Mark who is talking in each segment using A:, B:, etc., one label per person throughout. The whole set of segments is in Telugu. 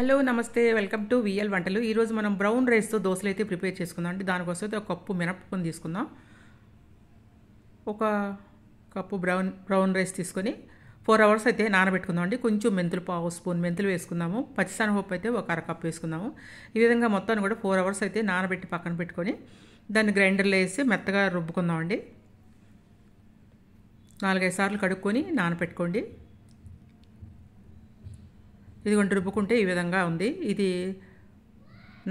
A: హలో నమస్తే వెల్కమ్ టు విఎల్ వంటలు ఈరోజు మనం బ్రౌన్ రైస్తో దోశలు అయితే ప్రిపేర్ చేసుకుందాం అంటే దానికోసం అయితే ఒక కప్పు మినపప్పుని తీసుకుందాం ఒక కప్పు బ్రౌన్ బ్రౌన్ రైస్ తీసుకొని ఫోర్ అవర్స్ అయితే నానబెట్టుకుందాం అండి కొంచెం మెంతులు పావు స్పూన్ మెంతులు వేసుకుందాము పప్పు అయితే ఒక అరకప్పు వేసుకుందాము ఈ విధంగా మొత్తాన్ని కూడా ఫోర్ అవర్స్ అయితే నానబెట్టి పక్కన పెట్టుకొని దాన్ని గ్రైండర్లో వేసి మెత్తగా రుబ్బుకుందాం అండి నాలుగైదు సార్లు కడుక్కొని నానబెట్టుకోండి ఇదిగోండి రుబ్బుకుంటే ఈ విధంగా ఉంది ఇది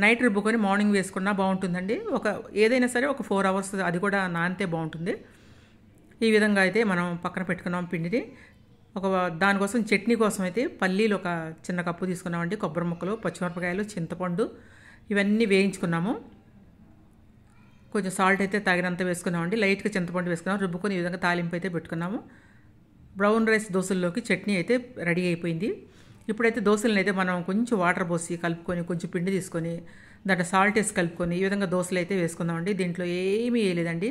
A: నైట్ రుబ్బుకొని మార్నింగ్ వేసుకున్నా బాగుంటుందండి ఒక ఏదైనా సరే ఒక ఫోర్ అవర్స్ అది కూడా నానితే బాగుంటుంది ఈ విధంగా అయితే మనం పక్కన పెట్టుకున్నాం పిండిని ఒక దానికోసం చట్నీ కోసం అయితే పల్లీలు ఒక చిన్న కప్పు తీసుకున్నామండి కొబ్బరి ముక్కలు పచ్చిమిరపకాయలు చింతపండు ఇవన్నీ వేయించుకున్నాము కొంచెం సాల్ట్ అయితే తగినంత వేసుకున్నామండి లైట్గా చింతపండు వేసుకున్నాము రుబ్బుకొని ఈ విధంగా తాలింపు అయితే పెట్టుకున్నాము బ్రౌన్ రైస్ దోశల్లోకి చట్నీ అయితే రెడీ అయిపోయింది ఇప్పుడైతే దోశలను అయితే మనం కొంచెం వాటర్ పోసి కలుపుకొని కొంచెం పిండి తీసుకొని దాంట్లో సాల్ట్ వేసి కలుపుకొని ఈ విధంగా దోశలు అయితే వేసుకుందామండి దీంట్లో ఏమీ వేయలేదండి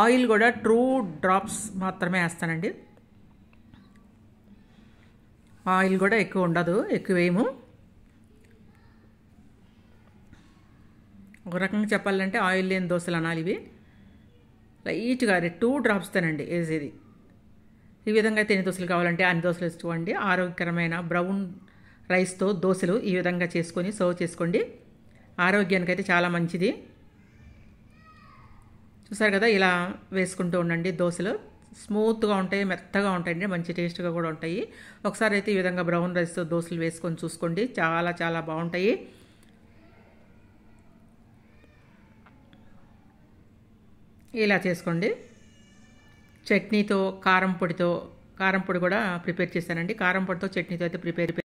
A: ఆయిల్ కూడా ట్రూ డ్రాప్స్ మాత్రమే వేస్తానండి ఆయిల్ కూడా ఎక్కువ ఉండదు ఎక్కువ వేయము ఒక రకంగా చెప్పాలంటే ఆయిల్ లేని దోశలు అనాలి ఇవి లైట్గా టూ డ్రాప్స్ తేనండి వేసేది ఈ విధంగా అయితే ఎన్ని దోశలు కావాలంటే అన్ని దోశలు వేసుకోండి ఆరోగ్యకరమైన బ్రౌన్ రైస్తో దోశలు ఈ విధంగా చేసుకొని సర్వ్ చేసుకోండి ఆరోగ్యానికి అయితే చాలా మంచిది చూసారు కదా ఇలా వేసుకుంటూ ఉండండి దోశలు స్మూత్గా ఉంటాయి మెత్తగా ఉంటాయండి మంచి టేస్ట్గా కూడా ఉంటాయి ఒకసారి అయితే ఈ విధంగా బ్రౌన్ రైస్తో దోశలు వేసుకొని చూసుకోండి చాలా చాలా బాగుంటాయి ఇలా చేసుకోండి చట్నీతో కారం పొడితో కారం పొడి కూడా ప్రిపేర్ చేశానండి కారం పొడితో చట్నీతో అయితే ప్రిపేర్